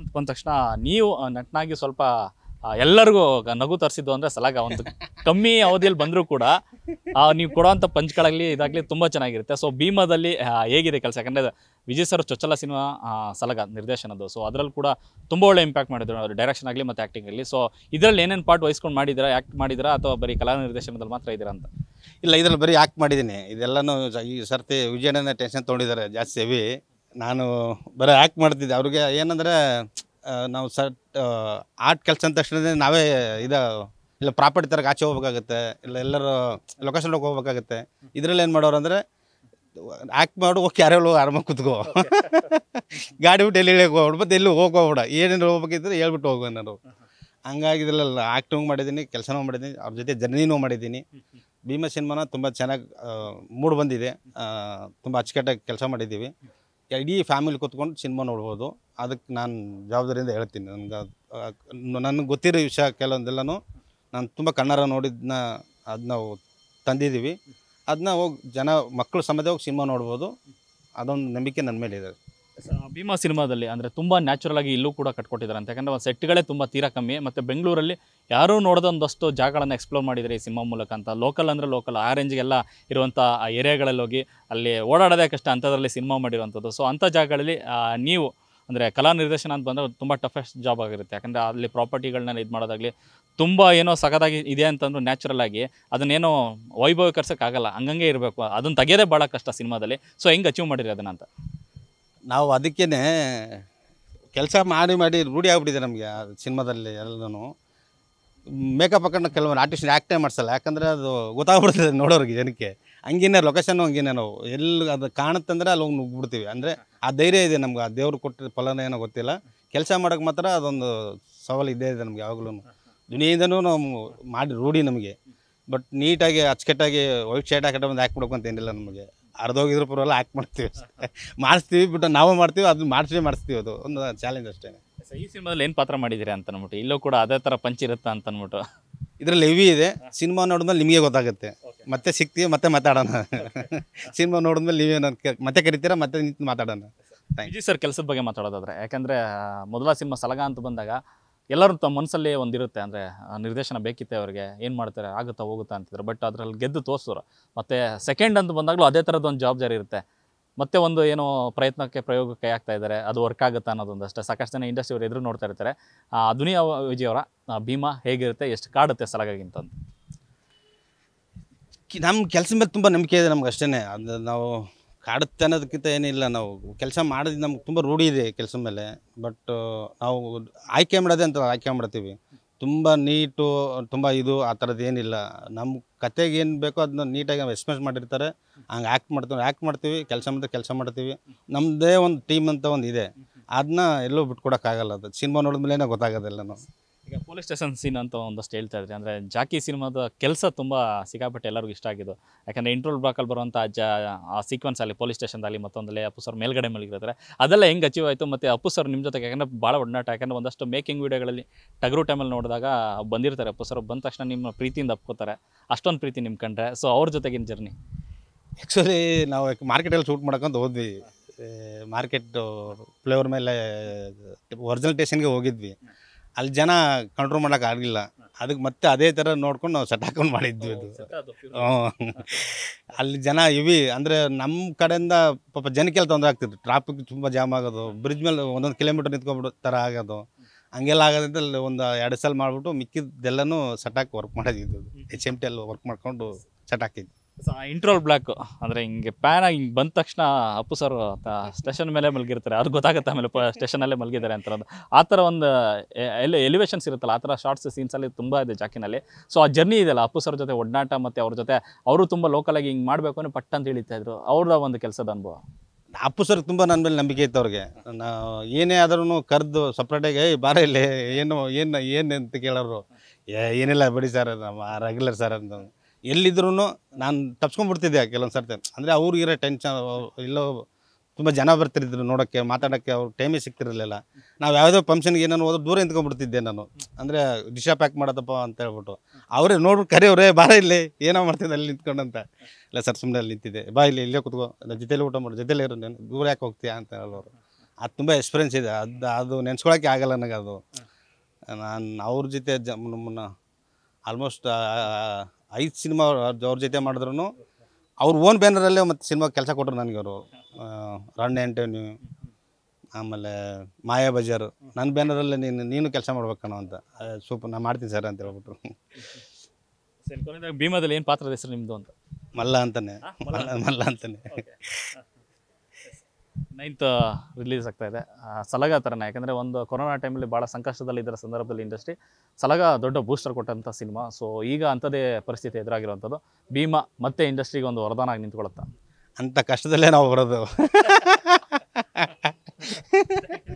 ಅಂತ ಬಂದ ತಕ್ಷಣ ನೀವು ನಟನಾಗಿ ಸ್ವಲ್ಪ ಎಲ್ಲರಿಗೂ ನಗು ತರಿಸಿದ್ದು ಅಂದ್ರೆ ಸಲಾಗ ಒಂದು ಕಮ್ಮಿ ಅವಧಿಯಲ್ಲಿ ಬಂದರೂ ಕೂಡ ನೀವು ಕೊಡೋವಂಥ ಪಂಚ್ಗಳಾಗಲಿ ಇದಾಗ್ಲಿ ತುಂಬಾ ಚೆನ್ನಾಗಿರುತ್ತೆ ಸೊ ಭೀಮಾದಲ್ಲಿ ಹೇಗಿದೆ ಕೆಲಸ ಯಾಕಂದರೆ ವಿಜಯ್ ಸರ್ ಚೊಚ್ಚಲ ಸಿನಿಮಾ ಸಲಗ ನಿರ್ದೇಶನದ್ದು ಸೊ ಅದರಲ್ಲಿ ಕೂಡ ತುಂಬ ಒಳ್ಳೆ ಇಂಪ್ಯಾಕ್ಟ್ ಮಾಡಿದ್ರು ಅವರು ಡೈರೆಕ್ಷನ್ ಆಗಲಿ ಮತ್ತೆ ಆಕ್ಟಿಂಗ್ ಆಗಲಿ ಸೊ ಇದರಲ್ಲಿ ಏನೇನು ಪಾರ್ಟ್ ವಹಿಸ್ಕೊಂಡು ಮಾಡಿದ್ರ ಆಕ್ಟ್ ಮಾಡಿದಿರಾ ಅಥವಾ ಬರೀ ಕಲಾ ನಿರ್ದೇಶನದಲ್ಲಿ ಮಾತ್ರ ಇದ್ದೀರಾ ಅಂತ ಇಲ್ಲ ಇದರಲ್ಲಿ ಬರೀ ಆ್ಯಕ್ಟ್ ಮಾಡಿದ್ದೀನಿ ಇದೆಲ್ಲನೂ ಈ ಸರ್ತಿ ವಿಜಯನ ಟೆನ್ಷನ್ ತೊಗೊಂಡಿದ್ದಾರೆ ಜಾಸ್ತಿ ಹೆವಿ ನಾನು ಬರೀ ಆ್ಯಕ್ಟ್ ಮಾಡ್ತಿದ್ದೆ ಅವ್ರಿಗೆ ಏನಂದರೆ ನಾವು ಸಟ್ ಆರ್ಟ್ ಕೆಲಸ ಅಂದ ತಕ್ಷಣ ನಾವೇ ಇದು ಇಲ್ಲ ಪ್ರಾಪರ್ಟಿ ಥರಕ್ಕೆ ಆಚೆ ಹೋಗ್ಬೇಕಾಗತ್ತೆ ಇಲ್ಲ ಎಲ್ಲರೂ ಲೊಕೇಶನ್ ಹೋಗಿ ಹೋಗ್ಬೇಕಾಗತ್ತೆ ಇದರಲ್ಲಿ ಏನು ಮಾಡೋರು ಅಂದರೆ ಆ್ಯಕ್ಟ್ ಮಾಡು ಯಾರೇ ಹೋಗಿ ಆರಾಮಾಗಿ ಕುತ್ಕೋ ಗಾಡಿ ಬಿಟ್ಟು ಎಲ್ಲಿ ಹೋಗ್ಬಿಡು ಮತ್ತೆ ಎಲ್ಲಿ ಹೋಗೋಗ್ಬೇಡ ಏನೇನು ಹೋಗ್ಬೇಕಿದ್ರೆ ಹೇಳ್ಬಿಟ್ಟು ಹೋಗೋಣ ನಾನು ಹಂಗಾಗಿ ಇದರಲ್ಲ ಆ್ಯಕ್ಟಿಂಗ್ ಮಾಡಿದ್ದೀನಿ ಕೆಲಸನೂ ಮಾಡಿದ್ದೀನಿ ಅವ್ರ ಜೊತೆ ಜರ್ನಿನೂ ಮಾಡಿದ್ದೀನಿ ಭೀಮ ಸಿನಿಮಾನ ತುಂಬ ಚೆನ್ನಾಗಿ ಮೂಡ್ ಬಂದಿದೆ ತುಂಬ ಅಚ್ಚುಕಟ್ಟಾಗಿ ಕೆಲಸ ಮಾಡಿದ್ದೀವಿ ಇಡೀ ಫ್ಯಾಮಿಲಿ ಕೂತ್ಕೊಂಡು ಸಿನಿಮಾ ನೋಡ್ಬೋದು ಅದಕ್ಕೆ ನಾನು ಜವಾಬ್ದಾರಿಯಿಂದ ಹೇಳ್ತೀನಿ ನನಗೆ ನನಗೆ ಗೊತ್ತಿರೋ ವಿಷಯ ಕೆಲವೊಂದೆಲ್ಲೂ ನಾನು ತುಂಬ ಕನ್ನಡ ನೋಡಿದ್ನ ಅದನ್ನ ತಂದಿದ್ದೀವಿ ಅದನ್ನ ಹೋಗಿ ಜನ ಮಕ್ಕಳು ಸಮೇತ ಹೋಗಿ ಸಿನಿಮಾ ನೋಡ್ಬೋದು ಅದೊಂದು ನಂಬಿಕೆ ನನ್ನ ಮೇಲೆ ಇದೆ ಭೀಮಾ ಸಿನಿಮಾದಲ್ಲಿ ಅಂದರೆ ತುಂಬ ನ್ಯಾಚುರಲ್ ಆಗಿ ಇಲ್ಲೂ ಕೂಡ ಕಟ್ಕೊಟ್ಟಿದ್ದಾರೆ ಅಂತ ಯಾಕಂದರೆ ಸೆಟ್ಗಳೇ ತುಂಬ ತೀರಾ ಕಮ್ಮಿ ಮತ್ತು ಬೆಂಗಳೂರಲ್ಲಿ ಯಾರೂ ನೋಡದ ಒಂದಷ್ಟು ಜಾಗಗಳನ್ನು ಎಕ್ಸ್ಪ್ಲೋರ್ ಮಾಡಿದ್ದಾರೆ ಈ ಸಿನಿಮಾ ಮೂಲಕ ಅಂತ ಲೋಕಲ್ ಅಂದರೆ ಲೋಕಲ್ ಆ ರೇಂಜ್ಗೆಲ್ಲ ಇರುವಂಥ ಆ ಏರಿಯಾಗಳಲ್ಲಿ ಹೋಗಿ ಅಲ್ಲಿ ಓಡಾಡೋದೇ ಕಷ್ಟ ಅಂಥದ್ರಲ್ಲಿ ಸಿನಿಮಾ ಮಾಡಿರುವಂಥದ್ದು ಸೊ ಅಂಥ ಜಾಗಗಳಲ್ಲಿ ನೀವು ಅಂದರೆ ಕಲಾ ನಿರ್ದೇಶನ ಅಂತ ಬಂದರೆ ತುಂಬ ಟಫೆಸ್ಟ್ ಜಾಬ್ ಆಗಿರುತ್ತೆ ಯಾಕಂದರೆ ಅಲ್ಲಿ ಪ್ರಾಪರ್ಟಿಗಳನ್ನ ಇದು ಮಾಡೋದಾಗಲಿ ತುಂಬ ಏನೋ ಸಖದಾಗಿ ಇದೆ ಅಂತಂದ್ರೂ ನ್ಯಾಚುರಲ್ ಆಗಿ ಅದನ್ನೇನೋ ವೈಭವ ಕರ್ಸೋಕ್ಕಾಗಲ್ಲ ಹಂಗಂಗೆ ಇರಬೇಕು ಅದನ್ನು ತೆಗೆಯೋದೇ ಭಾಳ ಕಷ್ಟ ಸಿನಿಮಾದಲ್ಲಿ ಸೊ ಹೆಂಗೆ ಅಚೀವ್ ಮಾಡಿರಿ ಅಂತ ನಾವು ಅದಕ್ಕೇ ಕೆಲಸ ಮಾಡಿ ಮಾಡಿ ರೂಢಿ ಆಗ್ಬಿಟ್ಟಿದೆ ನಮಗೆ ಆ ಸಿನಿಮಾದಲ್ಲಿ ಎಲ್ಲನೂ ಮೇಕಪ್ ಹಾಕೊಂಡು ಕೆಲವೊಂದು ಆರ್ಟಿಸ್ಟ್ ಆ್ಯಕ್ಟೇ ಮಾಡಿಸಲ್ಲ ಯಾಕಂದರೆ ಅದು ಗೊತ್ತಾಗ್ಬಿಡ್ತದೆ ನೋಡೋರಿಗೆ ಜನಕ್ಕೆ ಹಂಗೇನೆ ಲೊಕೇಶನ್ನು ಹಂಗೇನೆ ನಾವು ಎಲ್ಲಿ ಅದು ಕಾಣುತ್ತಂದ್ರೆ ಅಲ್ಲಿ ಹೋಗಿ ನುಗ್ಬಿಡ್ತೀವಿ ಅಂದರೆ ಆ ಧೈರ್ಯ ಇದೆ ನಮ್ಗೆ ಆ ದೇವ್ರು ಕೊಟ್ಟಿರೋ ಫಲನ ಏನೋ ಗೊತ್ತಿಲ್ಲ ಕೆಲಸ ಮಾಡೋಕ್ಕೆ ಮಾತ್ರ ಅದೊಂದು ಸವಾಲು ಇದೇ ಇದೆ ನಮಗೆ ಯಾವಾಗಲೂ ದುನಿಯಿಂದನೂ ನಾವು ಮಾಡಿ ರೂಢಿ ನಮಗೆ ಬಟ್ ನೀಟಾಗಿ ಅಚ್ಚುಕಟ್ಟಾಗಿ ವೈಟ್ ಶರ್ಟ್ ಹಾಕಿ ಬಂದು ಹಾಕ್ಬಿಡ್ಬೇಕು ಅಂತ ಏನಿಲ್ಲ ನಮಗೆ ಅರ್ಧೋಗಿದ್ರು ಪರವಾಗಿಲ್ಲ ಹಾಕಿ ಮಾಡ್ತೀವಿ ಮಾಡಿಸ್ತೀವಿ ಬಿಟ್ಟು ನಾವು ಮಾಡ್ತೀವಿ ಅದನ್ನ ಮಾಡಿಸಿ ಮಾಡಿಸ್ತೀವಿ ಅದು ಒಂದು ಚಾಲೆಂಜ್ ಅಷ್ಟೇ ಈ ಸಿನಿಮಾದಲ್ಲಿ ಏನು ಪಾತ್ರ ಮಾಡಿದ್ದೀರಿ ಅಂತ ಅಂದ್ಬಿಟ್ಟು ಇಲ್ಲೂ ಕೂಡ ಅದೇ ಥರ ಪಂಚ್ ಇರುತ್ತಾ ಅಂತ ಅಂದ್ಬಿಟ್ಟು ಇದರಲ್ಲಿ ಹೆವಿ ಇದೆ ಸಿನಿಮಾ ನೋಡಿದ್ಮೇಲೆ ನಿಮಗೆ ಗೊತ್ತಾಗುತ್ತೆ ಮತ್ತೆ ಸಿಗ್ತೀವಿ ಮತ್ತೆ ಮಾತಾಡೋಣ ಸಿನಿಮಾ ನೋಡಿದ್ಮೇಲೆ ನಾನು ಮತ್ತೆ ಕರಿತೀರಾ ಮತ್ತೆ ನಿಂತು ಮಾತಾಡೋಣ ವಿಜಯ್ ಸರ್ ಕೆಲಸದ ಬಗ್ಗೆ ಮಾತಾಡೋದಾದ್ರೆ ಯಾಕಂದರೆ ಮೊದಲ ಸಿನಿಮಾ ಸಲಗ ಅಂತ ಬಂದಾಗ ಎಲ್ಲರೂ ತಮ್ಮ ಮನಸ್ಸಲ್ಲೇ ಒಂದಿರುತ್ತೆ ಅಂದರೆ ನಿರ್ದೇಶನ ಬೇಕಿತ್ತೆ ಅವರಿಗೆ ಏನು ಮಾಡ್ತಾರೆ ಆಗುತ್ತಾ ಹೋಗುತ್ತಾ ಅಂತಿದ್ರು ಬಟ್ ಅದರಲ್ಲಿ ಗೆದ್ದು ತೋರಿಸೋರು ಮತ್ತು ಸೆಕೆಂಡ್ ಅಂತ ಬಂದಾಗಲೂ ಅದೇ ಥರದ್ದು ಒಂದು ಜವಾಬ್ದಾರಿ ಇರುತ್ತೆ ಮತ್ತೆ ಒಂದು ಏನೋ ಪ್ರಯತ್ನಕ್ಕೆ ಪ್ರಯೋಗಕ್ಕೆ ಆಗ್ತಾ ಇದ್ದಾರೆ ಅದು ವರ್ಕ್ ಆಗುತ್ತಾ ಅನ್ನೋದೊಂದಷ್ಟೇ ಸಾಕಷ್ಟು ಜನ ಇಂಡಸ್ಟ್ರಿ ಅವರು ಎದುರು ನೋಡ್ತಾ ಇರ್ತಾರೆ ಆ ದುನಿಯಾ ವಿಜಯವರ ಭೀಮಾ ಹೇಗಿರುತ್ತೆ ಎಷ್ಟು ಕಾಡುತ್ತೆ ಸಲಗಾಗಿಂತಂದು ನಮ್ಮ ಕೆಲಸ ಮೇಲೆ ತುಂಬ ನಂಬಿಕೆ ಇದೆ ನಮ್ಗೆ ಅಷ್ಟೇ ಅದು ನಾವು ಕಾಡುತ್ತೆ ಅನ್ನೋದಕ್ಕಿಂತ ಏನಿಲ್ಲ ನಾವು ಕೆಲಸ ಮಾಡೋದು ನಮ್ಗೆ ತುಂಬ ರೂಢಿ ಇದೆ ಕೆಲಸ ಮೇಲೆ ಬಟ್ ನಾವು ಆಯ್ಕೆ ಮಾಡೋದೇ ಅಂತ ಆಯ್ಕೆ ಮಾಡ್ತೀವಿ ತುಂಬ ನೀಟು ತುಂಬ ಇದು ಆ ಥರದ್ದು ಏನಿಲ್ಲ ನಮ್ಮ ಕತೆಗೆ ಏನು ಬೇಕೋ ಅದನ್ನ ನೀಟಾಗಿ ಎಕ್ಸ್ಪ್ರೆಸ್ ಮಾಡಿರ್ತಾರೆ ಹಂಗೆ ಆ್ಯಕ್ಟ್ ಮಾಡ್ತೀವಿ ಆ್ಯಕ್ಟ್ ಮಾಡ್ತೀವಿ ಕೆಲಸ ಮಾಡಿದ್ರೆ ಕೆಲಸ ಮಾಡ್ತೀವಿ ನಮ್ಮದೇ ಒಂದು ಟೀಮ್ ಅಂತ ಒಂದು ಇದೆ ಅದನ್ನ ಎಲ್ಲೂ ಬಿಟ್ಕೊಡೋಕ್ಕಾಗಲ್ಲ ಅದು ಸಿನಿಮಾ ನೋಡಿದ್ಮೇಲೆ ಗೊತ್ತಾಗೋದಿಲ್ಲ ನಾವು ಪೊಲೀಸ್ ಸ್ಟೇಷನ್ ಸೀನ್ ಅಂತ ಒಂದಷ್ಟು ಹೇಳ್ತಾ ಇದ್ರಿ ಅಂದರೆ ಜಾಕಿ ಸಿನಿಮಾದ ಕೆಲಸ ತುಂಬ ಸಿಕ್ಕಾಪಟ್ಟೆ ಎಲ್ಲರಿಗೂ ಇಷ್ಟ ಆಗಿದ್ದು ಯಾಕಂದರೆ ಇಂಟ್ರೋಲ್ ಬ್ಲಾಕಲ್ಲಿ ಬರುವಂಥ ಅಜ್ಜ ಆ ಸೀಕ್ವೆನ್ಸ್ ಅಲ್ಲಿ ಪೊಲೀಸ್ ಸ್ಟೇಷನ್ದಲ್ಲಿ ಮತ್ತೊಂದಲ್ಲಿ ಅಪ್ಪು ಸರ್ ಮೇಲ್ಗಡೆ ಮೇಲ್ಗಿರ್ತಾರೆ ಅದೆಲ್ಲ ಹೆಂಗೆ ಅಚೀವ್ ಆಯಿತು ಮತ್ತು ಅಪ್ಪು ಸರ್ ನಿಮ್ಮ ಜೊತೆಗೆ ಯಾಕಂದರೆ ಭಾಳ ಒಡನಾಟ ಯಾಕಂದರೆ ಒಂದಷ್ಟು ಮೇಕಿಂಗ್ ವೀಡಿಯೋಗಳಲ್ಲಿ ಟಗರು ಟೈಮಲ್ಲಿ ನೋಡಿದಾಗ ಬಂದಿರ್ತಾರೆ ಅಪ್ಪು ಸರ್ ಬಂದ ತಕ್ಷಣ ನಿಮ್ಮ ಪ್ರೀತಿಯಿಂದ ಅಪ್ಕೋತಾರೆ ಅಷ್ಟೊಂದು ಪ್ರೀತಿ ನಿಮ್ಮ ಕಂಡ್ರೆ ಸೊ ಅವ್ರ ಜೊತೆಗಿನ ಜರ್ನಿ ಆ್ಯಕ್ಚುಲಿ ನಾವು ಮಾರ್ಕೆಟಲ್ಲಿ ಶೂಟ್ ಮಾಡ್ಕೊಂಡು ಹೋದ್ವಿ ಮಾರ್ಕೆಟ್ ಫ್ಲೇವರ್ ಮೇಲೆ ಒರಿಜಿನಲ್ ಟೇಷನ್ಗೆ ಹೋಗಿದ್ವಿ ಅಲ್ಲಿ ಜನ ಕಂಟ್ರೋಲ್ ಮಾಡೋಕೆ ಆಗಲಿಲ್ಲ ಅದಕ್ಕೆ ಮತ್ತೆ ಅದೇ ಥರ ನೋಡ್ಕೊಂಡು ನಾವು ಸೆಟ್ ಹಾಕೊಂಡು ಮಾಡಿದ್ವಿ ಅದು ಅಲ್ಲಿ ಜನ ಇವಿ ಅಂದರೆ ನಮ್ಮ ಕಡೆಯಿಂದ ಪಾಪ ಜನಕ್ಕೆಲ್ಲ ತೊಂದರೆ ಆಗ್ತಿತ್ತು ಟ್ರಾಫಿಕ್ ತುಂಬ ಜಾಮ್ ಆಗೋದು ಬ್ರಿಡ್ಜ್ ಮೇಲೆ ಒಂದೊಂದು ಕಿಲೋಮೀಟರ್ ನಿಂತ್ಕೊಂಡ್ಬಿಡೋ ಥರ ಆಗೋದು ಹಂಗೆಲ್ಲ ಆಗೋದ್ರಿಂದ ಅಲ್ಲಿ ಒಂದು ಎರಡು ಸಲ ಮಾಡಿಬಿಟ್ಟು ಮಿಕ್ಕಿದ್ದೆಲ್ಲನೂ ಸೆಟ್ ಹಾಕಿ ವರ್ಕ್ ಮಾಡೋದಿದ್ದು ಎಚ್ ಎಮ್ ಟಿ ಅಲ್ಲಿ ವರ್ಕ್ ಮಾಡ್ಕೊಂಡು ಸೆಟ್ ಹಾಕಿದ್ವಿ ಇಂಟ್ರೋಲ್ ಬ್ಲಾಕ್ ಅಂದ್ರೆ ಹಿಂಗೆ ಪ್ಯಾನ್ ಆಗಿ ಹಿಂಗೆ ಬಂದ ತಕ್ಷಣ ಅಪ್ಪು ಸರ್ ಸ್ಟೇಷನ್ ಮೇಲೆ ಮಲಗಿರ್ತಾರೆ ಅದು ಗೊತ್ತಾಗುತ್ತೆ ಆಮೇಲೆ ಸ್ಟೇಷನ್ ಅಲ್ಲೇ ಮಲಗಿದ್ದಾರೆ ಅಂತ ಆ ಥರ ಒಂದು ಎಲ್ಲಿ ಎಲಿವೇಷನ್ಸ್ ಇರುತ್ತಲ್ಲ ಆ ಥರ ಶಾರ್ಟ್ಸ್ ಸೀನ್ಸ್ ಅಲ್ಲಿ ತುಂಬಾ ಇದೆ ಜಾಕಿನಲ್ಲಿ ಸೊ ಆ ಜರ್ನಿ ಇದೆಯಲ್ಲ ಅಪ್ಪು ಸರ್ ಜೊತೆ ಒಡ್ನಾಟ ಮತ್ತೆ ಅವ್ರ ಜೊತೆ ಅವರು ತುಂಬಾ ಲೋಕಲ್ ಆಗಿ ಹಿಂಗೆ ಮಾಡಬೇಕು ಅನ್ನೋ ಪಟ್ ಅಂತ ಹೇಳ್ತಾ ಇದ್ರು ಅವ್ರದ ಒಂದು ಕೆಲಸದ ಅನುಭವ ಅಪ್ಪು ಸರ್ ತುಂಬ ನನ್ನ ಮೇಲೆ ನಂಬಿಕೆ ಇತ್ತು ಅವ್ರಿಗೆ ನಾ ಏನೇ ಆದ್ರೂ ಕರೆದು ಸಪ್ರೇಟಾಗಿ ಏಯ್ ಬಾರ ಇಲ್ಲಿ ಏನು ಏನು ಏನು ಅಂತ ಕೇಳೋರು ಏನಿಲ್ಲ ಬಿಡಿ ಸರ್ ನಮ್ಮ ರೆಗ್ಯುಲರ್ ಸರ್ ಅಂತ ಎಲ್ಲಿದ್ರೂ ನಾನು ತಪ್ಸ್ಕೊಂಡ್ಬಿಡ್ತಿದ್ದೆ ಕೆಲವೊಂದು ಸರ್ತಿ ಅಂದರೆ ಅವ್ರಿಗಿರೋ ಟೆನ್ಷನ್ ಇಲ್ಲೋ ತುಂಬ ಜನ ಬರ್ತಿರಿದ್ರು ನೋಡೋಕ್ಕೆ ಮಾತಾಡೋಕ್ಕೆ ಅವ್ರು ಟೈಮೇ ಸಿಗ್ತಿರಲಿಲ್ಲ ನಾವು ಯಾವುದೋ ಫಂಕ್ಷನ್ಗೆ ಏನೋ ಹೋದ್ರೆ ದೂರ ನಿಂತ್ಕೊಂಡ್ಬಿಡ್ತಿದ್ದೆ ನಾನು ಅಂದರೆ ಡಿಶಾ ಪ್ಯಾಕ್ ಮಾಡೋದಪ್ಪ ಅಂತ ಹೇಳ್ಬಿಟ್ಟು ಅವರೇ ನೋಡ್ಬಿಟ್ಟು ಅವರೇ ಬಾರ ಇಲ್ಲಿ ಏನೋ ಮಾಡ್ತಿದ್ದೆ ಅಲ್ಲಿ ನಿಂತ್ಕೊಂಡಂತ ಇಲ್ಲ ಸರ್ ಸುಮ್ಮನೆ ಅಲ್ಲಿ ನಿಂತಿದ್ದೆ ಬಾ ಇಲ್ಲಿ ಇಲ್ಲೇ ಕುತ್ಕೋ ಜೊತೆಲಿ ಊಟ ಮಾಡೋ ಜೊತೆಲಿ ಇರೋ ನಾನು ದೂರ ಯಾಕೆ ಹೋಗ್ತೀಯಾ ಅಂತ ಹೇಳೋರು ಅದು ತುಂಬ ಎಕ್ಸ್ಪೀರಿಯನ್ಸ್ ಇದೆ ಅದು ಅದು ನೆನೆಸ್ಕೊಳಕ್ಕೆ ಆಗಲ್ಲ ನನಗೆ ಅದು ನಾನು ಅವ್ರ ಜೊತೆ ಜ ಆಲ್ಮೋಸ್ಟ್ ಐದು ಸಿನಿಮಾ ಅವ್ರ ಜೊತೆ ಮಾಡಿದ್ರು ಅವ್ರ ಓನ್ ಬ್ಯಾನರಲ್ಲೇ ಮತ್ತು ಸಿನಿಮಾ ಕೆಲಸ ಕೊಟ್ಟರು ನನಗೆ ಅವರು ರಾಣಿ ಆ್ಯಂಟೋನಿ ಆಮೇಲೆ ಮಾಯಾ ಬಜಾರ್ ನನ್ನ ಬ್ಯಾನರಲ್ಲೇ ನೀನು ನೀನು ಕೆಲಸ ಮಾಡ್ಬೇಕಣ್ಣೋ ಅಂತ ಸೂಪರ್ ನಾನು ಮಾಡ್ತೀನಿ ಸರ್ ಅಂತ ಹೇಳ್ಬಿಟ್ರು ಭೀಮದಲ್ಲಿ ಏನು ಪಾತ್ರದ ಹೆಸರು ನಿಮ್ಮದು ಅಂತ ಮಲ್ಲ ಅಂತಾನೆ ಮಲ್ಲ ಅಂತಾನೆ ನೈನ್ತ್ ರಿಲೀಸ್ ಆಗ್ತಾ ಇದೆ ಸಲಗ ಥರನೇ ಯಾಕಂದರೆ ಒಂದು ಕೊರೋನಾ ಟೈಮಲ್ಲಿ ಭಾಳ ಸಂಕಷ್ಟದಲ್ಲಿ ಇದರ ಸಂದರ್ಭದಲ್ಲಿ ಇಂಡಸ್ಟ್ರಿ ಸಲಗ ದೊಡ್ಡ ಬೂಸ್ಟರ್ ಕೊಟ್ಟಂಥ ಸಿನಿಮಾ ಸೊ ಈಗ ಅಂಥದೇ ಪರಿಸ್ಥಿತಿ ಎದುರಾಗಿರುವಂಥದ್ದು ಭೀಮಾ ಮತ್ತೆ ಇಂಡಸ್ಟ್ರಿಗೆ ಒಂದು ವರದಾನ ಆಗಿ ನಿಂತ್ಕೊಳ್ಳುತ್ತೆ ಅಂಥ ಕಷ್ಟದಲ್ಲೇ ನಾವು ಬರೋದು